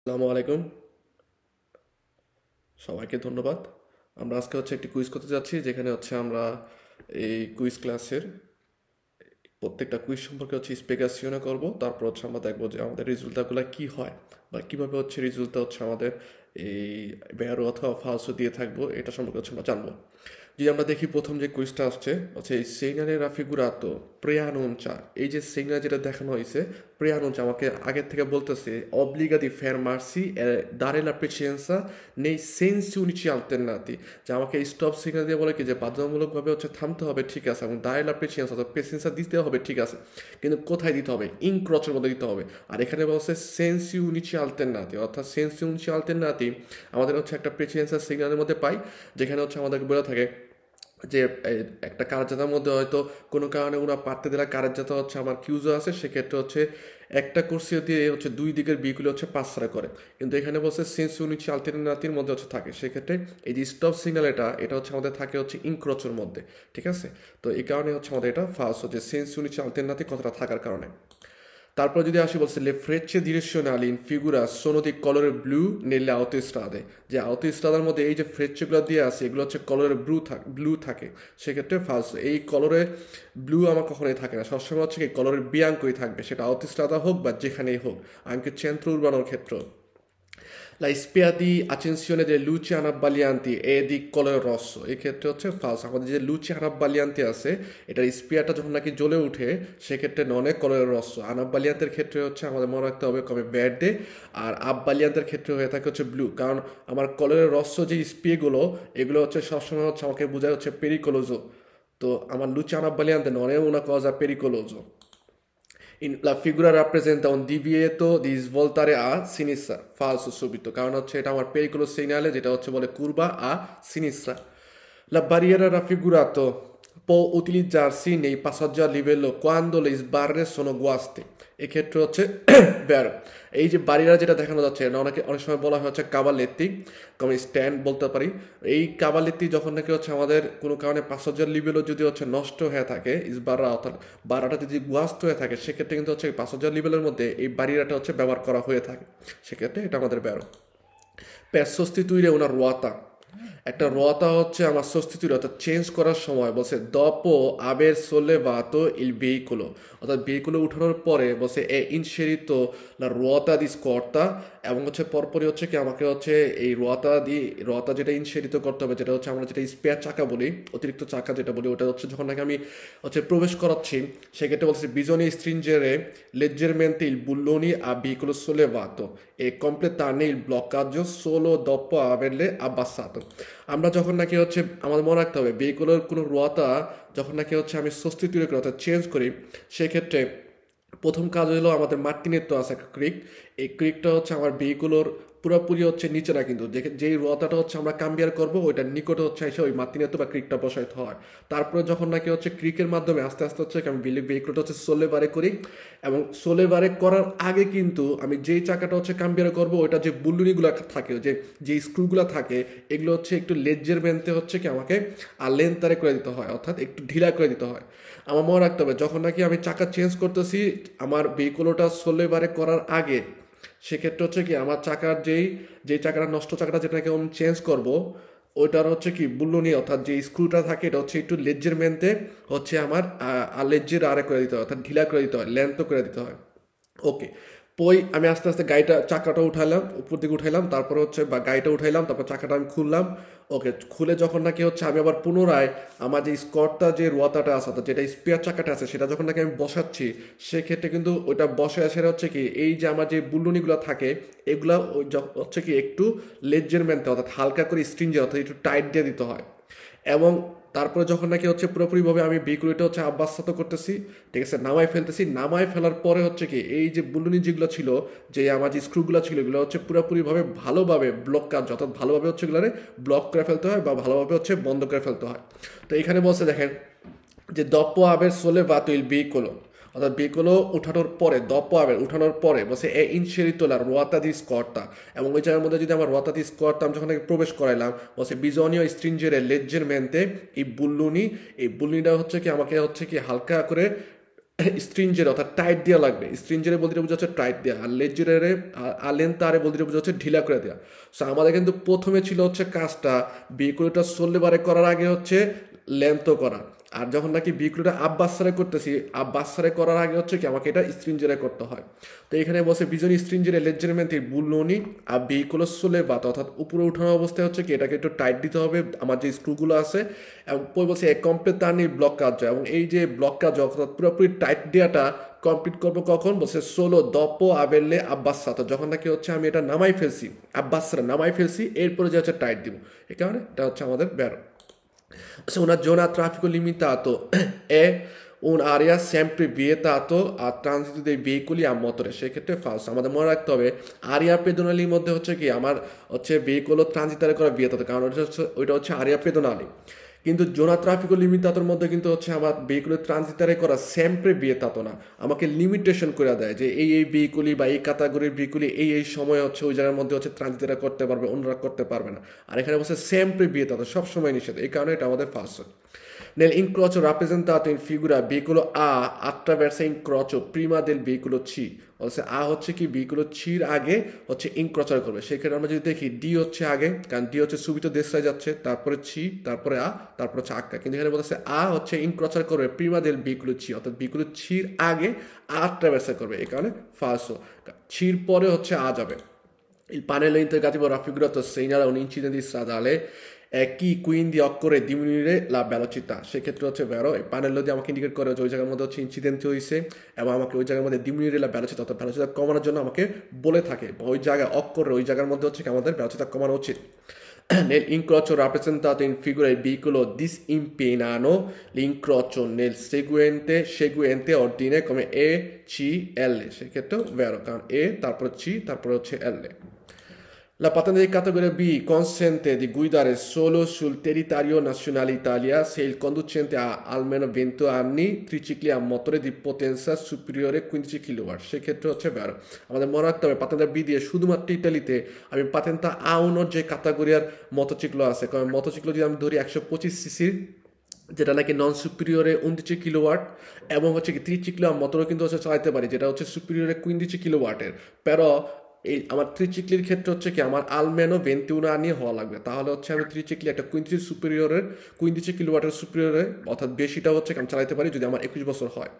আসসালামু আলাইকুম সবাইকে ধন্যবাদ আমরা আজকে হচ্ছে একটি কুইজ করতে যাচ্ছি যেখানে হচ্ছে আমরা এই কুইজ ক্লাসের প্রত্যেকটা কুইজ সম্পর্কে হচ্ছে স্পেকাসিয়নে করব তারপর হচ্ছে আমরা দেখবো যে আমাদের রেজাল্টগুলো কী হয় বা কীভাবে হচ্ছে রেজাল্টটা হচ্ছে আমাদের এই বেয়ারো অথবা ফালসও দিয়ে থাকবো এটা সম্পর্কে হচ্ছে আমরা জানবো যদি আমরা দেখি প্রথম যে কুইজটা আসছে হচ্ছে এই সেইনারে রাফিগুরাতো চা এই যে সেইনার যেটা দেখানো হয়েছে Preano Giamma আমাকে আগের থেকে বলতেছে অবলিগাদি অব্লিগাদি ফেরমার্সি দাঁড়ে না প্রেসিডেন্সা নেই সেন্সি উনিচি আলতেন্নাতি যে আমাকে স্টপ সিগনাল দিয়ে বলে কি যে বাধ্যতামূলকভাবে হচ্ছে থামতে হবে ঠিক আছে এবং দাঁড়ে না প্রেসিডেন্স অর্থাৎ প্রেসিডেন্সা দিতে হবে ঠিক আছে কিন্তু কোথায় দিতে হবে ইনক্রচের মধ্যে দিতে হবে আর এখানে বলছে সেন্সি উনিচি আলতেন্নাতি অর্থাৎ সেন্সি উনিচি আলতেন্নাতি আমাদের হচ্ছে একটা প্রেসিডেন্সার সিগনালের মধ্যে পাই যেখানে হচ্ছে আমাদেরকে বলে থাকে যে একটা কার্যতার মধ্যে হয়তো কোনো কারণে ওরা পারতে দিলে কারজাতা হচ্ছে আমার কিউজও আছে সেক্ষেত্রে হচ্ছে একটা কোর্সিও দিয়ে হচ্ছে দুই দিকের বিগুলো হচ্ছে পাঁচরা করে কিন্তু এখানে বলছে সেন্স ইউনিট নাতির মধ্যে হচ্ছে থাকে সেক্ষেত্রে এই যে স্টপ সিগনাল এটা এটা হচ্ছে আমাদের থাকে হচ্ছে ইনক্রোচের মধ্যে ঠিক আছে তো এই কারণে হচ্ছে আমাদের এটা ফার্স্ট হচ্ছে সেন্স ইউনিট আলটারনেটিভ কথাটা থাকার কারণে তারপর যদি আসি বলছে লে ফ্রেচে direzionali in ফিগুরা sono কলরের ব্লু নেলে nelle autostrade যে autostradaর মধ্যে এই যে ফ্রেচগুলো দিয়ে আছে এগুলো হচ্ছে কলরের ব্লু থাকে ব্লু থাকে সেক্ষেত্রে ফার্স্ট এই কলরে ব্লু আমার কখনোই থাকে না সবসময় হচ্ছে কি কলরের বিয়াঙ্কই থাকবে সেটা autostrada হোক বা যেখানেই হোক আমাকে চেন্ত্র উর্বানোর ক্ষেত্র La spia di accensione delle luci anabbaglianti e di কলয়ের রহস্য এই ক্ষেত্রে হচ্ছে ফার্স্ট আমাদের যে লুচি আনাব্বালিয়ান্তি আছে এটার স্পিয়ারটা যখন নাকি জ্বলে উঠে সেক্ষেত্রে ননে কলয়ের রহস্য আনাব্বালিয়ান্তের ক্ষেত্রে হচ্ছে আমাদের মনে রাখতে হবে কবে ব্যাট দে আর আব্বালিয়ান্তের ক্ষেত্রে হয়ে থাকে হচ্ছে ব্লু কারণ আমার কলয়ের রহস্য যে স্পিয়েগুলো এগুলো হচ্ছে সবসময় হচ্ছে আমাকে বোঝায় হচ্ছে পেরিকোলোজো তো আমার লুচি আনাব্বালিয়ান্তে ননে উনা কজা পেরিকোলোজো in, la figura rappresenta un divieto di svoltare a sinistra falso subito কারণ হচ্ছে এটা pericolo segnale যেটা হচ্ছে বলে curva a sinistra la barriera raffigurata può utilizzarsi nei passaggi a livello quando le sbarre sono guaste এক্ষেত্রে হচ্ছে ব্যার এই যে বাড়িরা যেটা দেখানো যাচ্ছে অনেকে অনেক সময় বলা হচ্ছে কাবালেত্তি আমি স্ট্যান্ড বলতে পারি এই কাবালেত্তি যখন নাকি হচ্ছে আমাদের কোনো কারণে পাঁচ হাজার লিভেলও যদি হচ্ছে নষ্ট হয়ে থাকে ইসবাররা অর্থাৎ বারাটা যদি গুয়াস্ত হয়ে থাকে সেক্ষেত্রে কিন্তু হচ্ছে পাঁচ হাজার লিভেলের মধ্যে এই বাড়িরাটা হচ্ছে ব্যবহার করা হয়ে থাকে সেক্ষেত্রে এটা আমাদের বেরো প্যাসস্তি তুইরে ওনার রোয়াতা একটা রতা হচ্ছে আমার সস্তিতুরি অর্থাৎ চেঞ্জ করার সময় বলছে দপ আবের সোলে তো ইল বেইকুলো অর্থাৎ বেইকুলো উঠানোর পরে বলছে এ ইনসেরিত রতা দিস কর্তা এবং হচ্ছে পরপরই হচ্ছে কি আমাকে হচ্ছে এই রোয়াতা দিয়ে রোয়াতা যেটা ইনসেরিত করতে হবে যেটা হচ্ছে আমরা যেটা স্পেয়ার চাকা বলি অতিরিক্ত চাকা যেটা বলি ওটা হচ্ছে যখন নাকি আমি হচ্ছে প্রবেশ করাচ্ছি সেক্ষেত্রে বলছি বিজনি স্ট্রিঞ্জেরে লেজ্জেরমেন্তে ইল বুল্লোনি বিকুলো সোলে বাত এ নেই ব্লক ব্লকাজো সোলো দপ্প আবেলে আব্বাস আমরা যখন নাকি হচ্ছে আমাদের মনে রাখতে হবে বিকুলোর কোনো রোয়াতা যখন নাকি হচ্ছে আমি স্বস্তি তৈরি করি অর্থাৎ চেঞ্জ করি সেক্ষেত্রে প্রথম কাজ হলো আমাদের তো আছে একটা ক্রিক এই ক্রিকটা হচ্ছে আমার বেগুলোর পুরোপুরি হচ্ছে নিচেরা কিন্তু যেই রোয়াটাটা হচ্ছে আমরা কাম্বিয়ার করব ওইটার নিকটে হচ্ছে এসে ওই মাতিনেতো বা ক্রিকটা বসাইতে হয় তারপরে যখন নাকি হচ্ছে ক্রিকের মাধ্যমে আস্তে আস্তে হচ্ছে আমি বিলি বিক্রোটা হচ্ছে সোলে বারে করি এবং সোলে বারে করার আগে কিন্তু আমি যেই চাকাটা হচ্ছে কাম্বিয়ার করব ওইটা যে বুল্লুরিগুলো থাকে যে যে স্ক্রুগুলো থাকে এগুলো হচ্ছে একটু লেজের বেনতে হচ্ছে কি আমাকে আর লেন্থারে করে দিতে হয় অর্থাৎ একটু ঢিলা করে দিতে হয় আমার মনে রাখতে হবে যখন নাকি আমি চাকা চেঞ্জ করতেছি আমার বেকুলোটা সোলে বারে করার আগে সেক্ষেত্রে হচ্ছে কি আমার চাকার যেই যেই চাকাটা নষ্ট চাকাটা যেটাকে আমি চেঞ্জ করব ওইটার হচ্ছে কি মূল্য নিয়ে অর্থাৎ যে স্ক্রুটা থাকে এটা হচ্ছে একটু লেজ্জের মেনতে হচ্ছে আমার লেজ্জের আরে করে দিতে হয় অর্থাৎ ঢিলা করে দিতে হয় লেন্থও করে দিতে হয় ওকে পই আমি আস্তে আস্তে গাড়িটা চাকাটা উঠাইলাম উপর দিকে উঠাইলাম তারপরে হচ্ছে বা গাড়িটা উঠাইলাম তারপর চাকাটা আমি খুললাম ওকে খুলে যখন নাকি হচ্ছে আমি আবার পুনরায় আমার যে স্কটটা যে রোয়াতাটা আছে অর্থাৎ যেটা স্পেয়ার চাকাটা আছে সেটা যখন নাকি আমি বসাচ্ছি সেক্ষেত্রে কিন্তু ওইটা বসে আসে হচ্ছে কি এই যে আমার যে বুল্লুনিগুলো থাকে এগুলো হচ্ছে কি একটু লেজের মেনতে অর্থাৎ হালকা করে স্ট্রিঞ্জে অর্থাৎ একটু টাইট দিয়ে দিতে হয় এবং তারপরে যখন নাকি হচ্ছে পুরোপুরিভাবে আমি বিক্রিটা হচ্ছে আব্বাস্তাত করতেছি ঠিক আছে নামাই ফেলতেছি নামায় ফেলার পরে হচ্ছে কি এই যে বুলুনি যেগুলো ছিল যে আমার যে স্ক্রুগুলো ছিল এগুলো হচ্ছে পুরোপুরিভাবে ভালোভাবে ব্লক কাজ অর্থাৎ ভালোভাবে হচ্ছে এগুলো ব্লক করে ফেলতে হয় বা ভালোভাবে হচ্ছে বন্ধ করে ফেলতে হয় তো এখানে বলছে দেখেন যে দপ্প আবের সোলে বা তৈল বি কলম অর্থাৎ বেগুলো উঠানোর পরে দপ পাবেন উঠানোর পরে বসে এ ইনসেরি তোলা রোয়াতাদি স্কোয়ারটা এবং ওই জায়গার মধ্যে যদি আমার রোয়াতাদি আমি যখন প্রবেশ করাইলাম বলছে বিজনীয় স্ট্রিঞ্জের লেজ্জের মেনতে এই বুল্লুনি এই বুল্লুনিটা হচ্ছে কি আমাকে হচ্ছে কি হালকা করে স্ট্রিঞ্জের অর্থাৎ টাইট দেওয়া লাগবে স্ট্রিঞ্জের বলতে বোঝা হচ্ছে টাইট দেওয়া আর আর লেন তারে বলতে বোঝা হচ্ছে ঢিলা করে দেওয়া সো আমাদের কিন্তু প্রথমে ছিল হচ্ছে কাজটা বিকুলিটা সল্লিবারে করার আগে হচ্ছে লেন্থও করা আর যখন নাকি বিক্রিটা আব্বাস সারে করতেছি আব্বাস সারে করার আগে হচ্ছে কি আমাকে এটা স্ট্রিঞ্জারে করতে হয় তো এখানে বসে বিজন স্ট্রিঞ্জারে লেজমেন্টি বুলনি আর বিকুলো সোলে বা অর্থাৎ উপরে উঠানো অবস্থায় হচ্ছে কি এটাকে একটু টাইট দিতে হবে আমার যে স্ক্রুগুলো আছে এবং পরে বসে এক কমপ্লিট তার নিয়ে ব্লক কাজ এবং এই যে ব্লক কাজ অর্থাৎ পুরোপুরি টাইট দেওয়াটা কমপ্লিট করবো কখন বসে ষোলো দপ আবেললে আব্বাস সাথে যখন নাকি হচ্ছে আমি এটা নামাই ফেলছি আব্বাসরা নামাই ফেলছি এরপরে যে হচ্ছে টাইট দিব এই কারণে এটা হচ্ছে আমাদের ব্যারো So una zona a traffico limitato è un'area sempre vietato a transito dei veicoli a motore সেক্ষেত্রে ফালস আমাদের মনে রাখতে হবে আরিয়া পেদোনালির মধ্যে হচ্ছে কি আমার হচ্ছে ভেহিকলও ট্রানজিটারে করা বিয়ে কারণ ওটা হচ্ছে ওইটা হচ্ছে আরিয়া পেদোনালি কিন্তু জোনা লিমিট লিমিতাতোর মধ্যে কিন্তু হচ্ছে আমার ভেহিকুলে ট্রানজিটারে করা স্যাম্পে বিয়ে তাতো না আমাকে লিমিটেশন করে দেয় যে এই এই ভেহিকুলি বা এই ক্যাটাগরির ভেহিকুলি এই এই সময় হচ্ছে ওই জায়গার মধ্যে হচ্ছে ট্রানজিটারা করতে পারবে অন্যরা করতে পারবে না আর এখানে বলছে স্যাম্পে বিয়ে তাতো সবসময় নিষেধ এই কারণে এটা আমাদের first Nell'incrocio rappresentato in figura veicolo A attraversa incrocio prima del veicolo C বলছে আ হচ্ছে কি বিগুলো চির আগে হচ্ছে ইনক্রচার করবে সেক্ষেত্রে আমরা যদি দেখি ডি হচ্ছে আগে কারণ ডি হচ্ছে সুবিত দেশরা যাচ্ছে তারপরে ছি তারপরে আ তারপর হচ্ছে আক্কা কিন্তু এখানে বলতেছে আ হচ্ছে ইনক্রচার করবে প্রিমা দেল বিগুলো ছি অর্থাৎ বিগুলো ছির আগে আ ট্রাভার্সার করবে এই কারণে ফার্স্ট ছির পরে হচ্ছে আ যাবে Il panello integrativo raffigurato segnala un'incidenza tale è chi quindi occorre diminuire la velocità সেক্ষেত্রে হচ্ছে বেরো এই প্যানেল যদি আমাকে ইন্ডিকেট করে যে ওই জায়গার মধ্যে হচ্ছে ইনসিডেন্ট হয়েছে এবং আমাকে ওই জায়গার মধ্যে ডিমিউনিরে ভ্যালোসিটি অর্থাৎ ভ্যালোসিটি কমানোর জন্য আমাকে বলে থাকে বা ওই জায়গায় অক করে ওই জায়গার মধ্যে হচ্ছে আমাদের ভ্যালোসিটি কমানো উচিত nel incrocio rappresentato in figura il veicolo disimpenano l'incrocio nel seguente, seguente ordine come E, C, L, সেক্ষেত্রেও vero কারণ এ তারপর C তারপর হচ্ছে L La patente di categoria B consente di guidare solo sul territorio nazionale Italia se il conducente ha almeno 20 anni, tricicli a motore di potenza superiore a 15 kW সেক্ষেত্রে হচ্ছে barrow আমাদের মনে রাখতে হবে পাতেন্টা বি দিয়ে শুধুমাত্র ইটালিতে আমি পাতেন্টা patente A1 G categoria motociclo A, কারণ মোটরসাইকেল যদি আমি ধরি একশো পঁচিশ সিসির যেটা নাকি নন সুপিরিয়রে উনত্রিশ কিলোওয়াট এবং হচ্ছে কি ত্রিশ কিলো মোটরও কিন্তু হচ্ছে চালাতে পারে যেটা হচ্ছে সুপিরিয়রে কুইন্ত্রিশ কিলোওয়াটের প্যারো এই আমার ত্রিচিকলির ক্ষেত্রে হচ্ছে কি আমার আলমেনো বেন্তিউনা নিয়ে হওয়া লাগবে তাহলে হচ্ছে আমি ত্রিচিকলি একটা কুইন্ত্রি সুপিরিয়রের কুইন্ত্রিচি কিলোওয়াটের সুপিরিয়রের অর্থাৎ বেশিটা হচ্ছে আমি চালাইতে পারি যদি আমার একুশ বছর হয়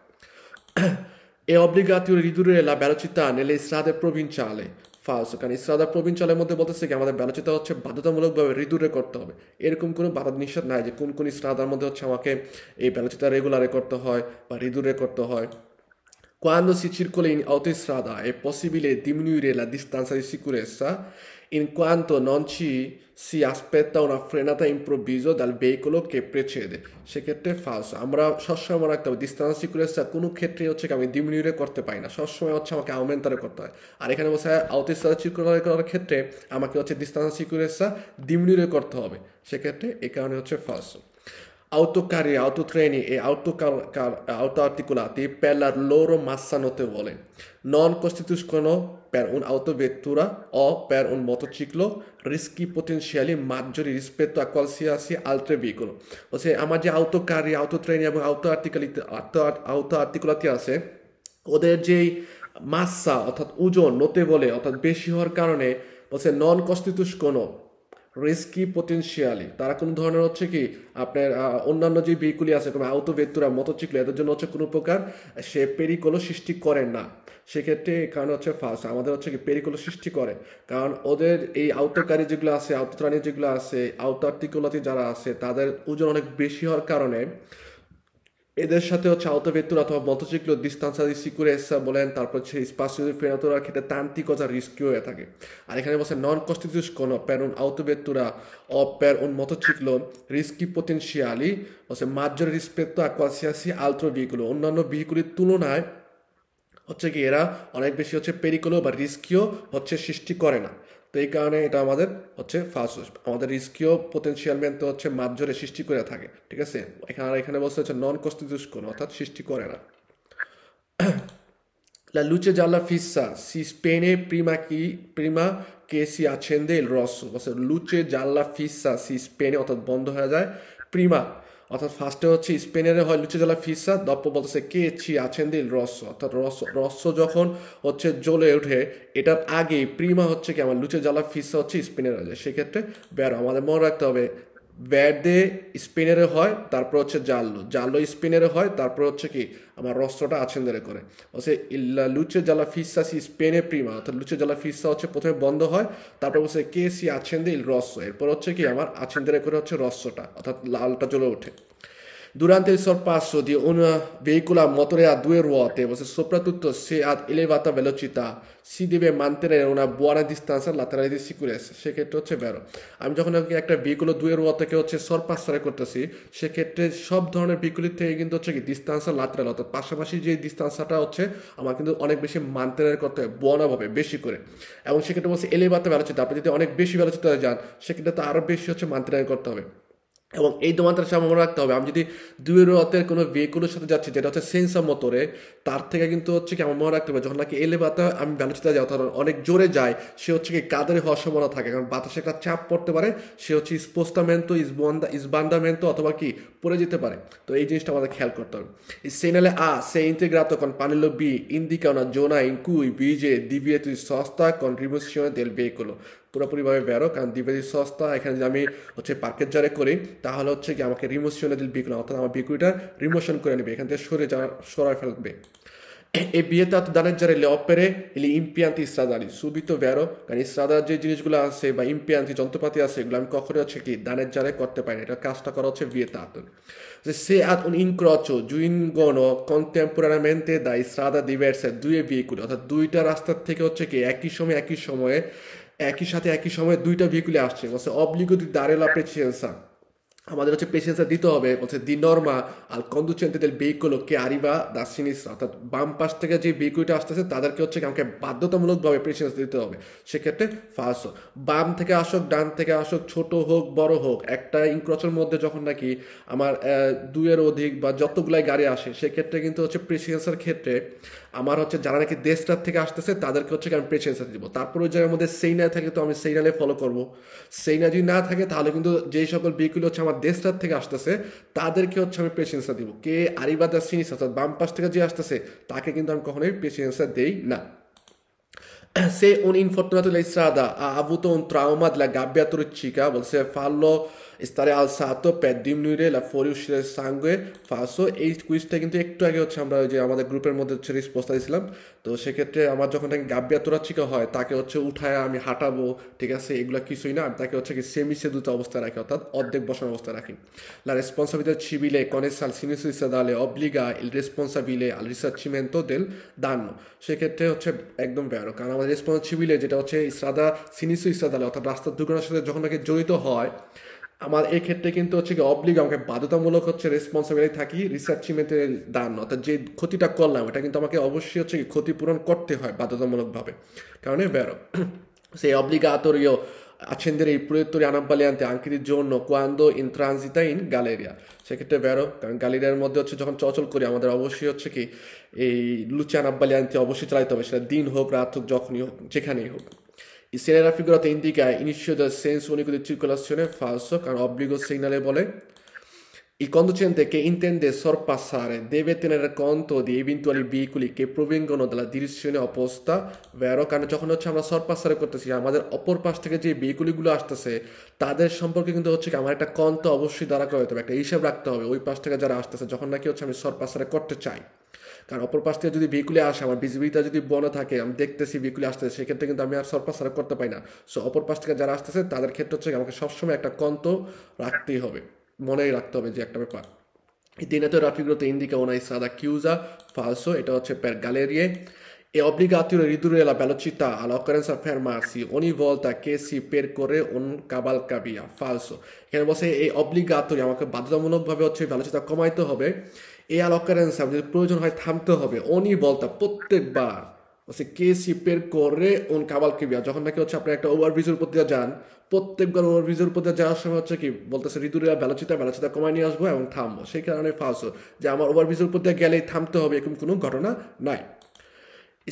এ অব্লিগাতীয় ঋদুরে এলা বেলচিতা নেলে ইসরাদের চালে ফার্স্ট কারণ ইসরাদা চালের মধ্যে বলতেছে কি আমাদের ব্যালোচিতা হচ্ছে বাধ্যতামূলকভাবে রিদুরে করতে হবে এরকম কোনো বাধা নিষেধ নাই যে কোন কোন ইসরাদার মধ্যে হচ্ছে আমাকে এই ব্যালোচিতা রেগুলারে করতে হয় বা রিদুরে করতে হয় Quando si circola in autostrada è possibile diminuire la distanza di sicurezza in quanto non ci si aspetta una frenata improvviso dal veicolo che precede সেক্ষেত্রে ফালস আমরা সবসময় মনে রাখতে হবে ডিস্টেন্স সিকুরেন্সটা কোনো ক্ষেত্রে হচ্ছে আমি ডিমিনিউরে করতে পারি না সবসময় হচ্ছে আমাকে আউমেন্টারে করতে হয় আর এখানে বসে আউতিস্তার সিকুরেন্স করার ক্ষেত্রে আমাকে হচ্ছে ডিস্টেন্স সিকুরেন্সটা ডিমিনিউরে করতে হবে সেক্ষেত্রে এ কারণে হচ্ছে ফালস autocarri, autotreni e autoarticolati per la loro massa notevole non costituiscono per un'autovettura o per un motociclo rischi potenziali maggiori rispetto a qualsiasi altro veicolo. Ossia, a যে autocarri, autotreni e autoarticolati, এবং auto articolati আছে ওদের যেই মাসা অর্থাৎ ওজন নতে বলে অর্থাৎ বেশি হওয়ার কারণে বলছে নন কনস্টিটিউশ রিস্কি পোটেন্সিয়ালি তারা কোনো ধরনের হচ্ছে কি আপনার অন্যান্য যে ভেহিকুলি আছে কোনো আউটো ভেতুরা মোটরসাইকেল এদের জন্য হচ্ছে কোনো প্রকার সে পেরিকোলো সৃষ্টি করে না সেক্ষেত্রে কারণ হচ্ছে ফার্স্ট আমাদের হচ্ছে কি পেরিকোলো সৃষ্টি করে কারণ ওদের এই আউটারকারী যেগুলো আছে আউটত্রাণী যেগুলো আছে আউটার্টিকুলাতি যারা আছে তাদের ওজন অনেক বেশি হওয়ার কারণে এদের সাথে হচ্ছে আউতভেত্তুর অথবা মতচিকল দিস্তানসাদি সিকুরেসা বলেন তারপর হচ্ছে স্পাসিওদের ফেরাতোরা ক্ষেত্রে তান্ত্রিকতা রিস্কি হয়ে থাকে আর এখানে বলছে নন কনস্টিটিউশন কোনো প্যার উন আউতভেত্তুরা অপ্যার উন মতচিকল রিস্কি পোটেন্সিয়ালি হচ্ছে মার্জর রিসপেক্ট তো অ্যাকোয়াসিয়াসি আলট্রো ভিহিকুলো অন্যান্য ভিহিকুলের তুলনায় হচ্ছে কি এরা অনেক বেশি হচ্ছে পেরিকুলো বা রিস্কিও হচ্ছে সৃষ্টি করে না তো এই কারণে এটা আমাদের হচ্ছে ফার্স্ট আমাদের রিস্কিও পোটেন্সিয়াল ম্যান তো হচ্ছে মাঝজোরে সৃষ্টি করে থাকে ঠিক আছে এখানে আর এখানে বলছে হচ্ছে নন কনস্টিটিউশন অর্থাৎ সৃষ্টি করে না লুচে luce gialla সি স্পেনে প্রিমা কি প্রিমা কে সি আছেন accende রস বলছে লুচে gialla ফিসা সি স্পেনে অর্থাৎ বন্ধ হয়ে যায় প্রিমা অর্থাৎ ফার্স্টে হচ্ছে স্পেনের হয় জ্বালা ফিসা দপ্প বলতেছে কে ছি আছেন দিল রস অর্থাৎ রস রস যখন হচ্ছে জ্বলে ওঠে এটার আগে প্রিমা হচ্ছে কি আমার লুচে জ্বালা ফিসা হচ্ছে স্পেনের আছে সেক্ষেত্রে বেরো আমাদের মনে রাখতে হবে ব্যাটে স্পিনারে হয় তারপর হচ্ছে জাল্লো জাল্লো স্পিনারে হয় তারপর হচ্ছে কি আমার আছেন ধরে করে হচ্ছে লুচে জ্বালা ফিসা সি স্পেনে প্রিমা অর্থাৎ লুচে জ্বালা ফিসা হচ্ছে প্রথমে বন্ধ হয় তারপর হচ্ছে কে সি দে ইল রস্য এরপর হচ্ছে কি আমার আছেন্দারে করে হচ্ছে রস্যটা অর্থাৎ লালটা জ্বলে ওঠে Durante il sorpasso di un veicolo a motore a due ruote, soprattutto se ad elevata velocità, si deve mantenere una buona distanza laterale di sicurezza সেক্ষেত্রে হচ্ছে বেরো আমি যখন একটা ভেহিকুলো দুই থেকে হচ্ছে সরপাস করতেছি সেক্ষেত্রে সব ধরনের ভেহিকুলের থেকে কিন্তু হচ্ছে কি ডিস্টান্সার লাতেরাল অর্থাৎ পাশাপাশি যে ডিস্টান্সাটা হচ্ছে আমার কিন্তু অনেক বেশি মান্টেনের করতে হয় বনাভাবে বেশি করে এবং সেক্ষেত্রে বলছে এলেবাতে বেলাচিত আপনি যদি অনেক বেশি বেলাচিতে যান সেক্ষেত্রে তো আরও বেশি হচ্ছে মান্টেনের করতে হবে এবং এই দোমানটার সামনে মনে রাখতে হবে আমি যদি দুয়ের রথের কোনো ভেহিকুলের সাথে যাচ্ছি যেটা হচ্ছে সেন্সার মোটরে তার থেকে কিন্তু হচ্ছে কি আমার মনে রাখতে হবে যখন নাকি এলে বাতা আমি ভ্যালোসিটিতে যাই অর্থাৎ অনেক জোরে যায় সে হচ্ছে কি কাদের হওয়ার সম্ভাবনা থাকে কারণ বাতাসে একটা চাপ পড়তে পারে সে হচ্ছে স্পোস্টামেন্তো ইসবন্দা তো অথবা কি পড়ে যেতে পারে তো এই জিনিসটা আমাদের খেয়াল করতে হবে সেনালে আ সে ইন্টিগ্রাতো কন পানিল বি ইন্দিকা জোনা ইনকুই বিজে দিবিয়ে তুই সস্তা কন্ট্রিবিউশন তেল ভেহিকুলো পুরোপুরিভাবে বেরো কারণ দ্বিবেদী সস্তা এখানে যদি আমি হচ্ছে পার্কের জারে করি তাহলে হচ্ছে কি আমাকে রিমোশনে দিল বিক্রি অর্থাৎ আমার বিক্রিটা রিমোশন করে নেবে এখান থেকে সরে যাওয়া সরায় ফেলবে e দানের danneggiare le opere e ইম্পিয়ান্তি impianti সুবি তো বেরো কারণ ইসরাদার যে জিনিসগুলো আছে বা ইম্পিয়ান্তি যন্ত্রপাতি আছে এগুলো আমি কখনো হচ্ছে কি দানের জারে করতে পারি না এটা কাজটা করা হচ্ছে যে সে vietato ইনক্রচ জুইন un incrocio giungono contemporaneamente da strada দুয়ে বিয়ে করে অর্থাৎ দুইটা রাস্তার থেকে হচ্ছে কি একই সময় একই সময়ে একই সাথে একই সময়ে দুইটা ভেহিকুলে আসছে বলছে অবলিগো দি দারেলা প্রেসিডেন্সা আমাদের হচ্ছে পেশেন্সা দিতে হবে বলছে দি নর্মা আর কন্দুচেন্টে del veicolo কে আরিবা দার্শিনিস অর্থাৎ বাম পাশ থেকে যে ভেহিকুলটা আসতেছে তাদেরকে হচ্ছে আমাকে বাধ্যতামূলকভাবে প্রেসিডেন্স দিতে হবে সেক্ষেত্রে ফার্স্ট হোক বাম থেকে আসুক ডান থেকে আসুক ছোট হোক বড় হোক একটা ইনক্রচের মধ্যে যখন নাকি আমার দুইয়ের অধিক বা যতগুলাই গাড়ি আসে সেক্ষেত্রে কিন্তু হচ্ছে প্রেসিডেন্সের ক্ষেত্রে আমার হচ্ছে যারা নাকি দেশটার থেকে আসতেছে তাদেরকে হচ্ছে আমি প্রেসেন্স দিব তারপরে ওই জায়গার মধ্যে সেই না থাকে তো আমি সেই নালে ফলো করব সেই না যদি না থাকে তাহলে কিন্তু যেই সকল বিগুলো হচ্ছে আমার দেশটার থেকে আসতেছে তাদেরকে হচ্ছে আমি প্রেসেন্সটা দিব কে আরিবাদ সিনিস অর্থাৎ বাম পাশ থেকে যে আসতেছে তাকে কিন্তু আমি কখনোই প্রেসেন্সটা দেই না সে un'infortunato l'è strada ha avuto un trauma della gabbia torcica, vuol dire stare alzato per diminuire la fuoriuscita del sangue falso এই কুইজটা কিন্তু একটু আগে হচ্ছে আমরা ওই যে আমাদের গ্রুপের মধ্যে হচ্ছে রিসপোস্টটা দিয়েছিলাম তো সেক্ষেত্রে আমার যখন নাকি গাব্বিয়া তোরাচিকা হয় তাকে হচ্ছে উঠায় আমি হাঁটাবো ঠিক আছে এগুলো কিছুই না আমি তাকে হচ্ছে কি সেমি সেদুত অবস্থায় রাখি অর্থাৎ অর্ধেক বসানো অবস্থায় রাখি লা রেসপন্সাবিলিটা চিবিলে কনেসাল সিনিসিসা দালে অবলিগা ইল রেসপন্সাবিলে আল রিসার্চিমেন্টো দেল দান সেক্ষেত্রে হচ্ছে একদম ব্যারো কারণ আমাদের রেসপন্সিবিলে যেটা হচ্ছে ইসরাদা সিনিসু ইসাদালে অর্থাৎ রাস্তার দুর্ঘটনার সাথে যখন নাকি জড়িত হয় আমার এক্ষেত্রে কিন্তু হচ্ছে কি অবলিগ আমাকে বাধ্যতামূলক হচ্ছে রেসপন্সিবিলিটি থাকি রিসার্চ ইমেন্টের দান অর্থাৎ যে ক্ষতিটা করলাম এটা কিন্তু আমাকে অবশ্যই হচ্ছে কি ক্ষতিপূরণ করতে হয় বাধ্যতামূলকভাবে কারণে বেরো সেই আতরীয় accendere এই proiettore anabbaleante আনতে di জন্য কোয়ান্দো ইন transita ইন গ্যালেরিয়া সেক্ষেত্রে বেরো কারণ গ্যালেরিয়ার মধ্যে হচ্ছে যখন চলাচল করি আমাদের অবশ্যই হচ্ছে কি এই লুচি আনতে অবশ্যই চালাইতে হবে সেটা দিন হোক রাত হোক যখনই হোক যেখানেই হোক Se nella figurata indica inizio del senso unico di circolazione falso, che caro obbligo segnalevole. Il conducente che intende sorpassare deve tenere conto di eventuali veicoli che provengono dalla direzione opposta, vero Quando una কারণ যখন হচ্ছে আমরা সরপাসারে করতেছি আমাদের অপর পাশ থেকে যে ভেহিকুলগুলো আসতেছে তাদের সম্পর্কে কিন্তু হচ্ছে আমার একটা কন্ত অবশ্যই দাঁড়া করে হতে হবে একটা হিসাব রাখতে হবে ওই পাশ থেকে যারা আসতেছে যখন নাকি হচ্ছে আমি সরপাসারে করতে চাই কারণ অপর পাশ থেকে যদি ভেহিকুলে আসে আমার বিজিবিটা যদি বনে থাকে আমি দেখতেছি ভেহিকুলে আসতেছে সেক্ষেত্রে কিন্তু আমি আর সরপাস করতে পারি না সো অপর পাশ থেকে যারা আসতেছে তাদের ক্ষেত্রে হচ্ছে আমাকে সবসময় একটা কন্ত রাখতেই হবে মনেই রাখতে হবে যে একটা ব্যাপার তো Ritenuto il raffiguro indica una strada chiusa, falso, e c'è রিদুরেলা বেলোচিতা আল অকারেন্স ridurre la মার্সি অনি বলতা কে সি পের করে অন কাবাল কাবিয়া ফালসো এখানে বসে এই অব্লিগাটোরি আমাকে বাধ্যতামূলকভাবে হচ্ছে বেলোচিতা কমাইতে হবে এই আল অকারেন্সা যদি প্রয়োজন হয় থামতে হবে অনি বলতা প্রত্যেকবার হচ্ছে কে সিপের করে ওন কাবাল কিবিয়া যখন নাকি হচ্ছে আপনি একটা ওভারব্রিজের উপর দিয়ে যান প্রত্যেকবার ব্রিজের উপর দিয়ে যাওয়ার সময় হচ্ছে কি বলতেছে ঋতুরা বেলাচিতা বেলাচিতা কমায় নিয়ে আসবো এবং থামবো সেই কারণে ফাঁসো যে আমার ওভারব্রিজের উপর দিয়ে গেলেই থামতে হবে এরকম কোনো ঘটনা নাই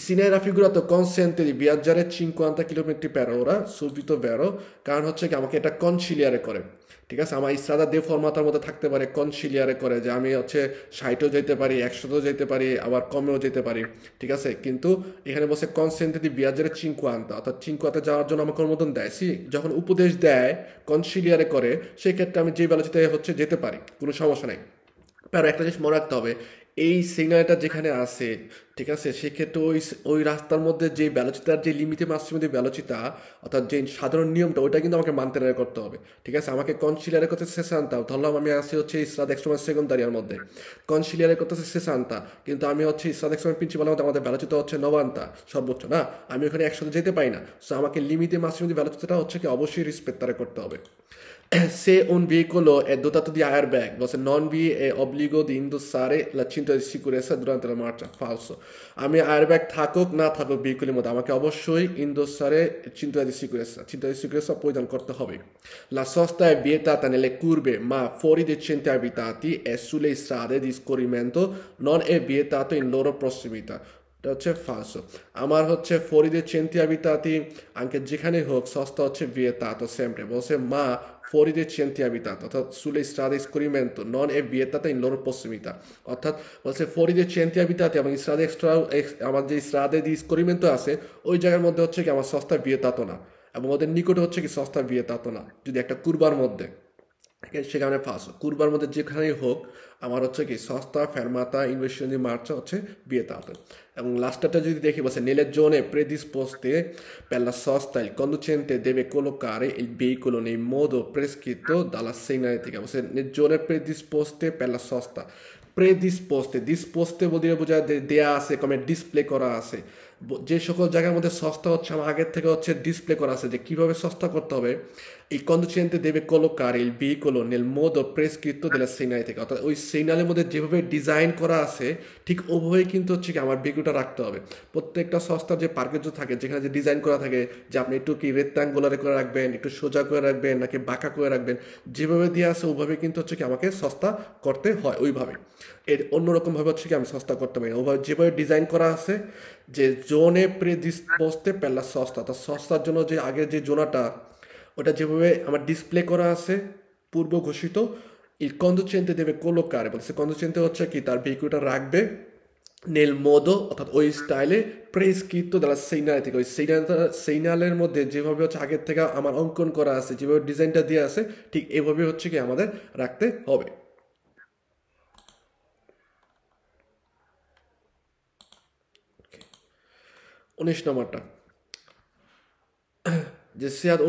Sinera figurato consente di viaggiare 50 kilometre প্যারা ওরা subito বেরো কারণ হচ্ছে কি আমাকে এটা কনসিলিয়ারে করে ঠিক আছে আমার ইচ্ছাটা দেফর্মাতার মধ্যে থাকতে পারে কনসিলিয়ারে করে যে আমি হচ্ছে ষাটও যেতে পারি একশোতেও যেতে পারি আবার কমেও যেতে পারি ঠিক আছে কিন্তু এখানে বসে কনসেন্টেটি বিয়াজারে চিঙ্কু আনতে অর্থাৎ চিঙ্কুয়াতে যাওয়ার জন্য আমাকে অনুমোদন দেয় সি যখন উপদেশ দেয় কনসিলিয়ারে করে সেক্ষেত্রে আমি যে বেলাচিতে হচ্ছে যেতে পারি কোনো সমস্যা নেই কারণ একটা জিনিস মনে রাখতে হবে এই সিগন্যালটা যেখানে আছে ঠিক আছে সেক্ষেত্রে ওই ওই রাস্তার মধ্যে যে ব্যালোচিতার যে লিমিটে মধ্যে ব্যালোচিতা অর্থাৎ যে সাধারণ নিয়মটা ওইটা কিন্তু আমাকে মানতে করতে হবে ঠিক আছে আমাকে কনসিলিয়ারে করতে শেষে আনতাম ধরলাম আমি আসি হচ্ছে এক একশো মাস সেকেন্ডারিয়ার মধ্যে কনসিলিয়ারে করতেছে শেষে আনতা কিন্তু আমি হচ্ছে এক একশো প্রিন্সিপালের মধ্যে আমাদের বেলচিতা হচ্ছে নবান্তা সর্বোচ্চ না আমি ওখানে একসাথে যেতে পাই না সো আমাকে লিমিটে মধ্যে ব্যালোচিতাটা হচ্ছে কি অবশ্যই রিসপেক্ট তারা করতে হবে se un veicolo è dotato di airbag, se non vi è obbligo di indossare la cinta di sicurezza durante la marcia, falso. আমি airbag থাকুক না থাকুক ভেহিকলের মধ্যে আমাকে অবশ্যই ইন্দোসারে cinta di sicurezza, cinta di sicurezza poi পরিধান corto hobby. La sosta è vietata nelle curve, ma fuori dei centri abitati e sulle strade di scorrimento non è vietato in loro prossimità. C'è falso. Amar আমার fuori dei centri abitati, anche যেখানে Hook, sosta হচ্ছে vietato sempre, ma fuorirecenti abitati, Otto, sulle strade scorrimento, non è vietata in loro prossimità. Otto, বলছে fuorirecenti abitati, আমার strade extra, আমার যে strade di scorrimento আছে, ওই জায়গার মধ্যে হচ্ছে কি আমার সস্তা বিয়ে তাতো না এবং ওদের নিকটে হচ্ছে কি সস্তা বিয়ে তাতো না যদি একটা কুরবার মধ্যে সেখানে ফার্স্ট কুরবার মধ্যে যেখানেই হোক আমার হচ্ছে কি সস্তা ফেরমাতা ইনভেস্টমেন্ট মার্চ হচ্ছে বিয়ে তাহলে এবং লাস্টারটা যদি দেখি বসে নেলের জোনে প্রেদিস পোস্তে পেলা সস্তা চেনতে দেবে কোলো কারে এই বেই কোলো নেই মদ ও প্রেসকৃত দালা সেগনারে থেকে বসে জোনে প্রেদিস পোস্তে পেলা সস্তা প্রেদিস পোস্তে দিস পোস্তে বলতে বোঝায় দেয়া আছে কমে ডিসপ্লে করা আছে যে সকল জায়গার মধ্যে সস্তা হচ্ছে আমার আগের থেকে হচ্ছে ডিসপ্লে করা আছে যে কীভাবে সস্তা করতে হবে কলো কারিল বি কলো il veicolo ও প্রেস কৃত্য দিলে সিগনাল থেকে অর্থাৎ ওই সিগনালের মধ্যে যেভাবে ডিজাইন করা আছে ঠিক ওভাবেই কিন্তু হচ্ছে কি আমার বেগুটা রাখতে হবে প্রত্যেকটা সস্তার যে পার্কেজ থাকে যেখানে যে ডিজাইন করা থাকে যে আপনি একটু কি রেক্টাঙ্গুলারে করে রাখবেন একটু সোজা করে রাখবেন নাকি বাঁকা করে রাখবেন যেভাবে দিয়ে আছে ওভাবে কিন্তু হচ্ছে কি আমাকে সস্তা করতে হয় ওইভাবে এর অন্যরকমভাবে হচ্ছে কি আমি সস্তা করতে পারি ওভাবে যেভাবে ডিজাইন করা আছে যে জোনে বসতে পেলা সস্তা তা সস্তার জন্য যে আগের যে জোনাটা ওটা যেভাবে আমার ডিসপ্লে করা আছে পূর্ব ঘোষিত il conducente deve collocare se চিনতে হচ্ছে কি তার ভিকুটা রাখবে নেল মোদো অর্থাৎ ওই স্টাইলে প্রেস তো দ্বারা সিগনাল থেকে ওই সিগনালটা সেইনালের মধ্যে যেভাবে হচ্ছে আগের থেকে আমার অঙ্কন করা আছে যেভাবে ডিজাইনটা দিয়ে আছে ঠিক এভাবে হচ্ছে কি আমাদের রাখতে হবে উনিশ নম্বরটা যে সিয়াদ